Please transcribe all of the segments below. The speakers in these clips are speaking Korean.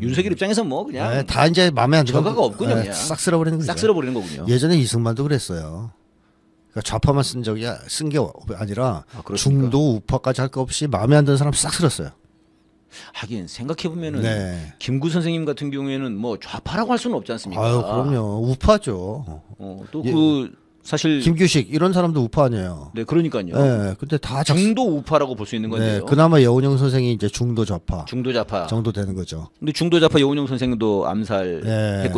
윤석열 음. 입장에서 뭐 그냥 네, 다 이제 마음에 안 들어. 가 없군요. 네, 싹 쓸어버리는 거죠. 싹 쓸어버리는 거군요. 예전에 이승만도 그랬어요. 그러니까 좌파만 쓴 적이 아, 쓴게 아니라 아, 중도 우파까지 할 거 없이 마음에 안 드는 사람 싹 쓸었어요. 하긴 생각해 보면은 네. 김구 선생님 같은 경우에는 뭐 좌파라고 할 수는 없지 않습니까? 아유, 그럼요. 우파죠. 어, 또그 예. 그 사실 김규식 이런 사람도 우파 아니에요. 네, 그러니까요. 네, 근데 다 중도 우파라고 볼 수 있는 건데요. 네, 그나마 여운형 선생이 이제 중도 좌파. 중도 좌파 정도 되는 거죠. 근데 중도 좌파 여운형 선생도 암살했고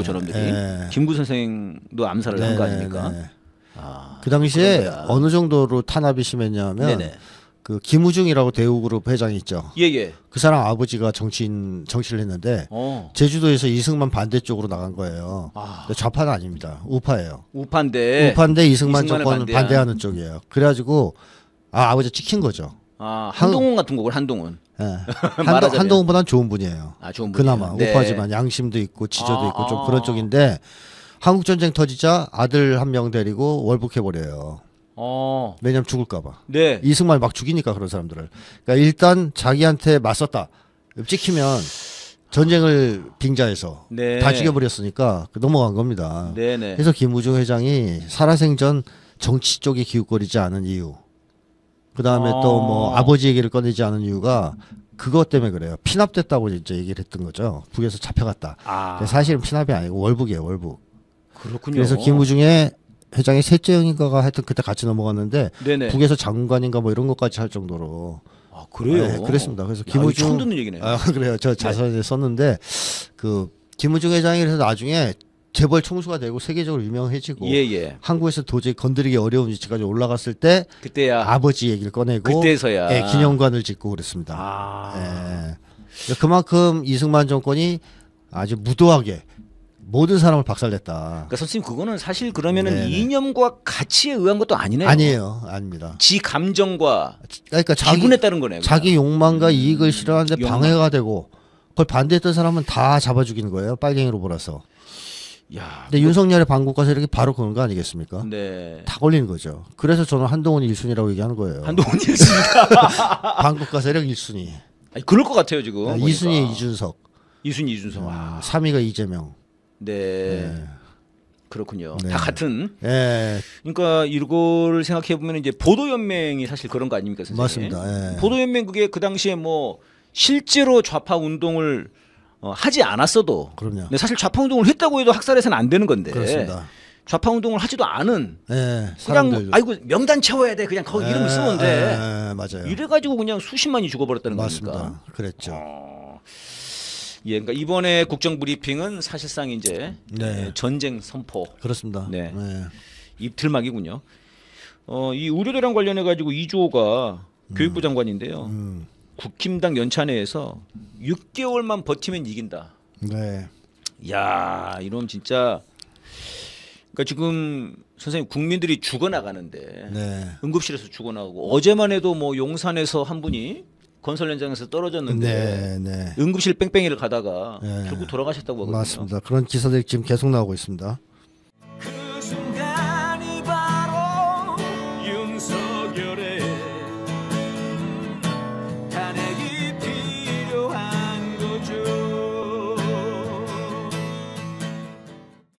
네, 저놈들이 네. 김구 선생도 암살을 한거 네, 네, 아닙니까? 네. 아, 그 당시에 그런가. 어느 정도로 탄압이 심했냐면. 그 김우중이라고 대우그룹 회장이 있죠. 예예. 예. 그 사람 아버지가 정치인 정치를 했는데 어. 제주도에서 이승만 반대쪽으로 나간 거예요. 아. 좌파는 아닙니다. 우파예요. 우파인데. 우파인데 이승만 이승반대하는 쪽이에요. 그래가지고 아 아버지 찍힌 거죠. 아 한동훈 같은 거고 한동훈. 예. 말 한동, 훈보다는 좋은 분이에요. 아 좋은 분 그나마 네. 우파지만 양심도 있고 지저도 아, 있고 좀 아. 그런 쪽인데 한국 전쟁 터지자 아들 한 명 데리고 월북해 버려요. 어. 왜냐면 죽을까봐. 네. 이승만이 막 죽이니까 그런 사람들을. 그러니까 일단 자기한테 맞섰다. 찍히면 전쟁을 빙자해서 네. 다 죽여버렸으니까 그 넘어간 겁니다. 네네. 네. 그래서 김우중 회장이 살아생전 정치 쪽에 기웃거리지 않은 이유. 그 다음에 어. 또뭐 아버지 얘기를 꺼내지 않은 이유가 그것 때문에 그래요. 피납됐다고 이제 얘기를 했던 거죠. 북에서 잡혀갔다. 아. 사실은 피납이 아니고 월북이에요, 월북. 그렇군요. 그래서 김우중의 회장이 셋째 형인가가 하여튼 그때 같이 넘어갔는데 네네. 북에서 장관인가 뭐 이런 것까지 할 정도로 아 그래요? 네, 그랬습니다. 그래서 김우중 처음 듣는 얘기네요. 아 그래요. 저자서에 네. 썼는데 그 김우중 회장이 그래서 나중에 재벌 총수가 되고 세계적으로 유명해지고 예, 예. 한국에서 도저히 건드리기 어려운 위치까지 올라갔을 때 그때야 아버지 얘기를 꺼내고 그때서야 예, 기념관을 짓고 그랬습니다. 아. 예. 그러니까 그만큼 이승만 정권이 아주 무도하게 모든 사람을 박살냈다. 그러니까 선생님 그거는 사실 그러면은 네네. 이념과 가치에 의한 것도 아니네요. 아니에요, 아닙니다. 지 감정과 그러니까 자기, 기분에 따른 거네요. 자기 욕망과 음, 이익을 실현하는데 욕망. 방해가 되고 그걸 반대했던 사람은 다 잡아 죽이는 거예요. 빨갱이로 몰아서. 야, 근데 그... 윤석열의 반국 가서 이 바로 그런 거 아니겠습니까? 네. 다 걸리는 거죠. 그래서 저는 한동훈 1순위라고 얘기하는 거예요. 한동훈 1순위. 반국 가서 이 1순위. 아니, 그럴 것 같아요 지금. 2순위 아, 이준석. 2순위 이준석. 아, 3위가 이재명. 네. 네. 그렇군요. 네. 다 같은. 네. 그러니까 이걸 생각해 보면 이제 보도 연맹이 사실 그런 거 아닙니까, 선생님? 맞습니다. 네. 예. 보도 연맹 그게 그 당시에 뭐 실제로 좌파 운동을 어, 하지 않았어도 그럼요. 근데 사실 좌파 운동을 했다고 해도 학살해서는 안 되는 건데. 그렇습니다. 좌파 운동을 하지도 않은 예. 그냥 사람들 아이고 명단 채워야 돼 그냥 거기 이름 쓰면 돼 맞아요. 이래가지고 그냥 수십만이 죽어버렸다는 맞습니다. 니까 그랬죠. 어... 예, 그러니까 이번에 국정 브리핑은 사실상 이제 네. 예, 전쟁 선포. 그렇습니다. 네. 네. 입틀막이군요. 어, 이 의료대랑 관련해 가지고 이주가 음. 교육부 장관인데요. 음. 국힘당 연찬회에서 6개월만 버티면 이긴다. 네. 야, 이놈 진짜 그러니까 지금 선생님 국민들이 죽어나가는데 네. 응급실에서 죽어나고 어제만 해도 뭐 용산에서 한 분이 건설 현장에서 떨어졌는데 네, 네. 응급실 뺑뺑이를 가다가 네. 결국 돌아가셨다고 하거든요. 맞습니다. 그런 기사들이 지금 계속 나오고 있습니다.